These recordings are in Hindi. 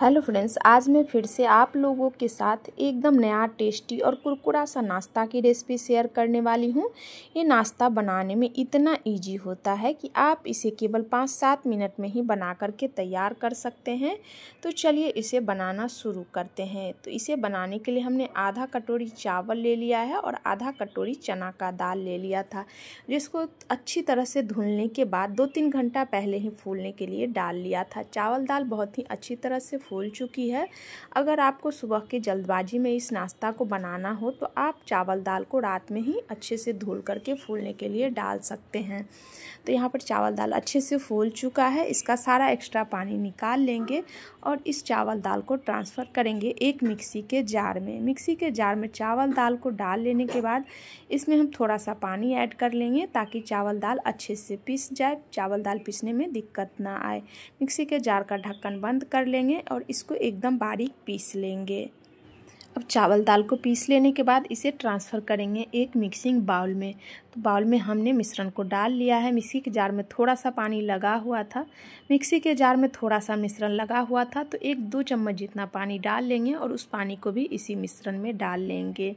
हेलो फ्रेंड्स आज मैं फिर से आप लोगों के साथ एकदम नया टेस्टी और कुरकुरा सा नाश्ता की रेसिपी शेयर करने वाली हूँ ये नाश्ता बनाने में इतना इजी होता है कि आप इसे केवल पाँच सात मिनट में ही बना करके तैयार कर सकते हैं तो चलिए इसे बनाना शुरू करते हैं तो इसे बनाने के लिए हमने आधा कटोरी चावल ले लिया है और आधा कटोरी चना का दाल ले लिया था जिसको अच्छी तरह से धुलने के बाद दो तीन घंटा पहले ही फूलने के लिए डाल लिया था चावल दाल बहुत ही अच्छी तरह से फूल चुकी है अगर आपको सुबह की जल्दबाजी में इस नाश्ता को बनाना हो तो आप चावल दाल को रात में ही अच्छे से धुल करके फूलने के लिए डाल सकते हैं तो यहाँ पर चावल दाल अच्छे से फूल चुका है इसका सारा एक्स्ट्रा पानी निकाल लेंगे और इस चावल दाल को ट्रांसफ़र करेंगे एक मिक्सी के जार में मिक्सी के जार में चावल दाल को डाल लेने के बाद इसमें हम थोड़ा सा पानी ऐड कर लेंगे ताकि चावल दाल अच्छे से पीस जाए चावल दाल पीसने में दिक्कत ना आए मिक्सी के जार का ढक्कन बंद कर लेंगे और और इसको एकदम बारीक पीस लेंगे अब चावल दाल को पीस लेने के बाद इसे ट्रांसफ़र करेंगे एक मिक्सिंग बाउल में तो बाउल में हमने मिश्रण को डाल लिया है मिक्सी के जार में थोड़ा सा पानी लगा हुआ था मिक्सी के जार में थोड़ा सा मिश्रण लगा हुआ था तो एक दो चम्मच जितना पानी डाल लेंगे और उस पानी को भी इसी मिश्रण में डाल लेंगे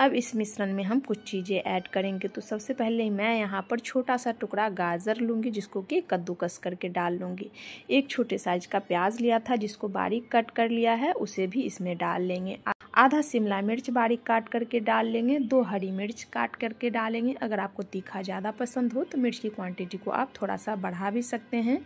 अब इस मिश्रण में हम कुछ चीज़ें ऐड करेंगे तो सबसे पहले मैं यहाँ पर छोटा सा टुकड़ा गाजर लूँगी जिसको कि कद्दूकस करके डाल लूँगी एक छोटे साइज का प्याज लिया था जिसको बारीक कट कर लिया है उसे भी इसमें डाल लेंगे आधा शिमला मिर्च बारीक काट करके डाल लेंगे दो हरी मिर्च काट करके डालेंगे अगर आपको तीखा ज़्यादा पसंद हो तो मिर्च की क्वांटिटी को आप थोड़ा सा बढ़ा भी सकते हैं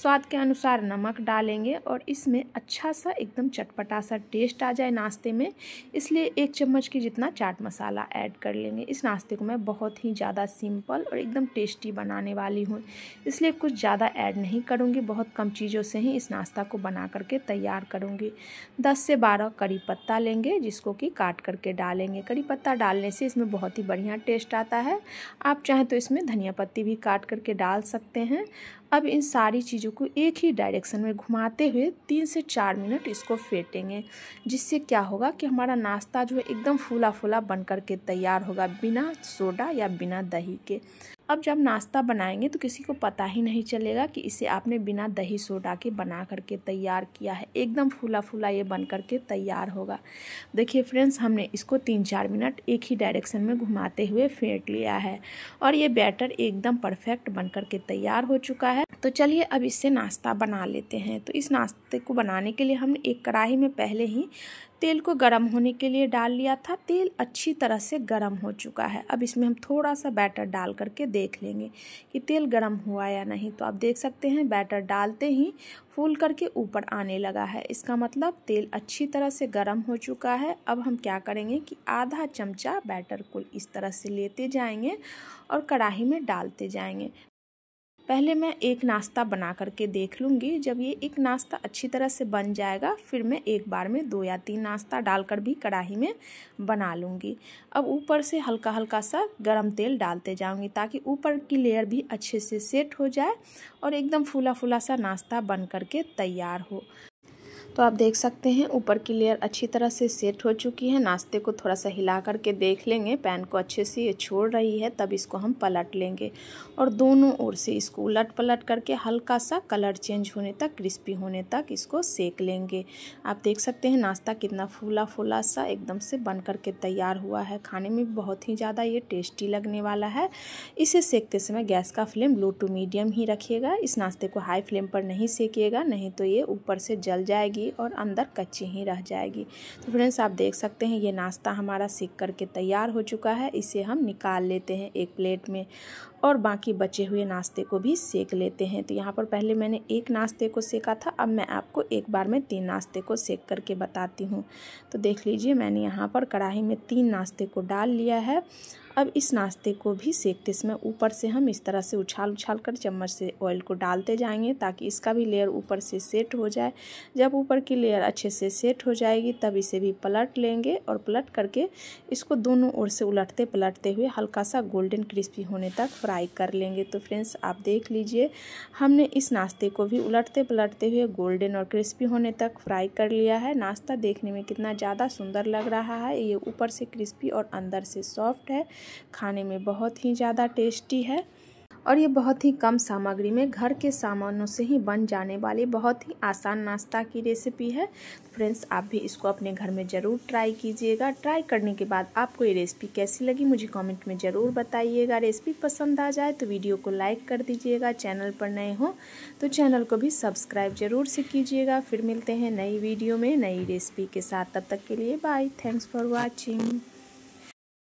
स्वाद के अनुसार नमक डालेंगे और इसमें अच्छा सा एकदम चटपटा सा टेस्ट आ जाए नाश्ते में इसलिए एक चम्मच की जितना चाट मसाला ऐड कर लेंगे इस नाश्ते को मैं बहुत ही ज़्यादा सिंपल और एकदम टेस्टी बनाने वाली हूँ इसलिए कुछ ज़्यादा ऐड नहीं करूँगी बहुत कम चीज़ों से ही इस नाश्ता को बना करके तैयार करूँगी दस से बारह करी पत्ता लेंगे लेंगे जिसको कि काट करके डालेंगे करी पत्ता डालने से इसमें बहुत ही बढ़िया टेस्ट आता है आप चाहें तो इसमें धनिया पत्ती भी काट करके डाल सकते हैं अब इन सारी चीज़ों को एक ही डायरेक्शन में घुमाते हुए तीन से चार मिनट इसको फेंटेंगे जिससे क्या होगा कि हमारा नाश्ता जो है एकदम फूला फूला बन करके तैयार होगा बिना सोडा या बिना दही के अब जब नाश्ता बनाएंगे तो किसी को पता ही नहीं चलेगा कि इसे आपने बिना दही सोडा के बना करके तैयार किया है एकदम फूला फूला ये बन करके तैयार होगा देखिए फ्रेंड्स हमने इसको तीन चार मिनट एक ही डायरेक्शन में घुमाते हुए फेंट लिया है और ये बैटर एकदम परफेक्ट बन करके तैयार हो चुका है तो चलिए अब इससे नाश्ता बना लेते हैं तो इस नाश्ते को बनाने के लिए हमने एक कढ़ाई में पहले ही तेल को गर्म होने के लिए डाल लिया था तेल अच्छी तरह से गर्म हो चुका है अब इसमें हम थोड़ा सा बैटर डाल करके देख लेंगे कि तेल गर्म हुआ या नहीं तो आप देख सकते हैं बैटर डालते ही फूल करके ऊपर आने लगा है इसका मतलब तेल अच्छी तरह से गर्म हो चुका है अब हम क्या करेंगे कि आधा चमचा बैटर को इस तरह से लेते जाएंगे और कढ़ाई में डालते जाएंगे पहले मैं एक नाश्ता बना करके देख लूँगी जब ये एक नाश्ता अच्छी तरह से बन जाएगा फिर मैं एक बार में दो या तीन नाश्ता डालकर भी कढ़ाई में बना लूँगी अब ऊपर से हल्का हल्का सा गरम तेल डालते जाऊँगी ताकि ऊपर की लेयर भी अच्छे से सेट हो जाए और एकदम फूला फूला सा नाश्ता बन करके तैयार हो तो आप देख सकते हैं ऊपर की लेयर अच्छी तरह से सेट हो चुकी है नाश्ते को थोड़ा सा हिला करके देख लेंगे पैन को अच्छे से ये छोड़ रही है तब इसको हम पलट लेंगे और दोनों ओर से इसको उलट पलट करके हल्का सा कलर चेंज होने तक क्रिस्पी होने तक इसको सेक लेंगे आप देख सकते हैं नाश्ता कितना फूला फूला सा एकदम से बन करके तैयार हुआ है खाने में बहुत ही ज़्यादा ये टेस्टी लगने वाला है इसे सेकते समय गैस का फ्लेम लो टू मीडियम ही रखिएगा इस नाश्ते को हाई फ्लेम पर नहीं सेकिएगा नहीं तो ये ऊपर से जल जाएगी जाएगी और अंदर कच्ची ही रह जाएगी तो फ्रेंड्स आप देख सकते हैं ये नाश्ता हमारा सीख करके तैयार हो चुका है इसे हम निकाल लेते हैं एक प्लेट में और बाकी बचे हुए नाश्ते को भी सेक लेते हैं तो यहाँ पर पहले मैंने एक नाश्ते को सेका था अब मैं आपको एक बार में तीन नाश्ते को सेक करके बताती हूँ तो देख लीजिए मैंने यहाँ पर कढ़ाई में तीन नाश्ते को डाल लिया है अब इस नाश्ते को भी सेकते समय ऊपर से हम इस तरह से उछाल उछाल कर चम्मच से ऑयल को डालते जाएंगे ताकि इसका भी लेयर ऊपर से सेट हो जाए जब ऊपर की लेयर अच्छे से सेट हो जाएगी तब इसे भी पलट लेंगे और पलट करके इसको दोनों ओर से उलटते पलटते हुए हल्का सा गोल्डन क्रिस्पी होने तक फ्राई फ्राई कर लेंगे तो फ्रेंड्स आप देख लीजिए हमने इस नाश्ते को भी उलटते पलटते हुए गोल्डन और क्रिस्पी होने तक फ्राई कर लिया है नाश्ता देखने में कितना ज़्यादा सुंदर लग रहा है ये ऊपर से क्रिस्पी और अंदर से सॉफ्ट है खाने में बहुत ही ज़्यादा टेस्टी है और ये बहुत ही कम सामग्री में घर के सामानों से ही बन जाने वाली बहुत ही आसान नाश्ता की रेसिपी है फ्रेंड्स आप भी इसको अपने घर में ज़रूर ट्राई कीजिएगा ट्राई करने के बाद आपको ये रेसिपी कैसी लगी मुझे कमेंट में ज़रूर बताइएगा रेसिपी पसंद आ जाए तो वीडियो को लाइक कर दीजिएगा चैनल पर नए हों तो चैनल को भी सब्सक्राइब ज़रूर से कीजिएगा फिर मिलते हैं नई वीडियो में नई रेसिपी के साथ तब तक के लिए बाय थैंक्स फॉर वॉचिंग